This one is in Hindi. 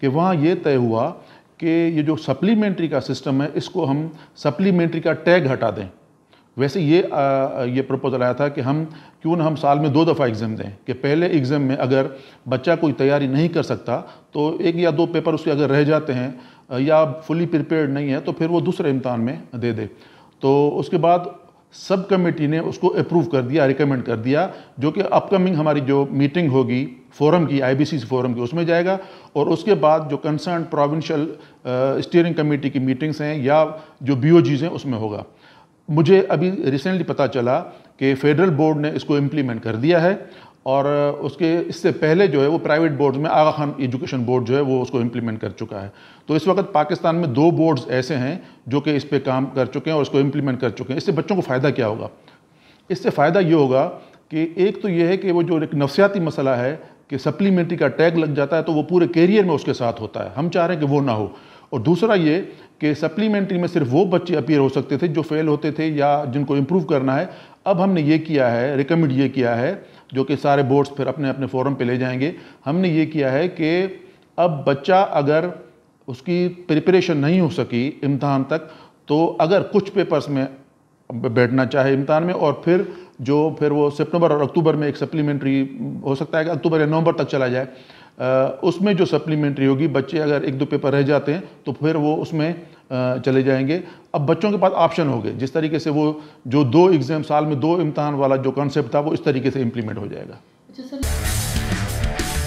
कि वहाँ ये तय हुआ कि ये जो सप्लीमेंट्री का सिस्टम है इसको हम सप्लीमेंट्री का टैग हटा दें वैसे ये आ, ये प्रपोजल आया था कि हम क्यों ना हम साल में दो दफ़ा एग्ज़ाम दें कि पहले एग्ज़ाम में अगर बच्चा कोई तैयारी नहीं कर सकता तो एक या दो पेपर उसके अगर रह जाते हैं या फुली प्रिपेयर्ड नहीं है तो फिर वो दूसरे इम्तहान में दे दे तो उसके बाद सब कमेटी ने उसको अप्रूव कर दिया रिकमेंड कर दिया जो कि अपकमिंग हमारी जो मीटिंग होगी फोरम की आईबीसी फोरम की उसमें जाएगा और उसके बाद जो कंसर्न प्रोविंशियल स्टीयरिंग कमेटी की मीटिंग्स हैं या जो बी हैं उसमें होगा मुझे अभी रिसेंटली पता चला कि फेडरल बोर्ड ने इसको इम्प्लीमेंट कर दिया है और उसके इससे पहले जो है वो प्राइवेट बोर्ड्स में आगा खान एजुकेशन बोर्ड जो है वो उसको इम्प्लीमेंट कर चुका है तो इस वक्त पाकिस्तान में दो बोर्ड्स ऐसे हैं जो कि इस पर काम कर चुके हैं और उसको इम्प्लीमेंट कर चुके हैं इससे बच्चों को फ़ायदा क्या होगा इससे फ़ायदा ये होगा कि एक तो ये है कि वो जो एक नफसियाती मसला है कि सप्लीमेंट्री का टैग लग जाता है तो वो पूरे कैरियर में उसके साथ होता है हम चाह रहे हैं कि वो ना हो और दूसरा ये कि सप्लीमेंट्री में सिर्फ वो बच्चे अपीयर हो सकते थे जो फेल होते थे या जिनको इम्प्रूव करना है अब हमने ये किया है रिकमेंड ये किया है जो कि सारे बोर्ड्स फिर अपने अपने फोरम पे ले जाएंगे हमने ये किया है कि अब बच्चा अगर उसकी प्रिपरेशन नहीं हो सकी इम्तहान तक तो अगर कुछ पेपर्स में बैठना चाहे इम्तहान में और फिर जो फिर वो सितंबर और अक्टूबर में एक सप्लीमेंट्री हो सकता है कि अक्टूबर या नवंबर तक चला जाए उसमें जो सप्लीमेंट्री होगी बच्चे अगर एक दो पेपर रह जाते हैं तो फिर वो उसमें चले जाएंगे अब बच्चों के पास ऑप्शन हो गए जिस तरीके से वो जो दो एग्ज़ाम साल में दो इम्तहान वाला जो कॉन्सेप्ट था वो इस तरीके से इम्प्लीमेंट हो जाएगा अच्छा,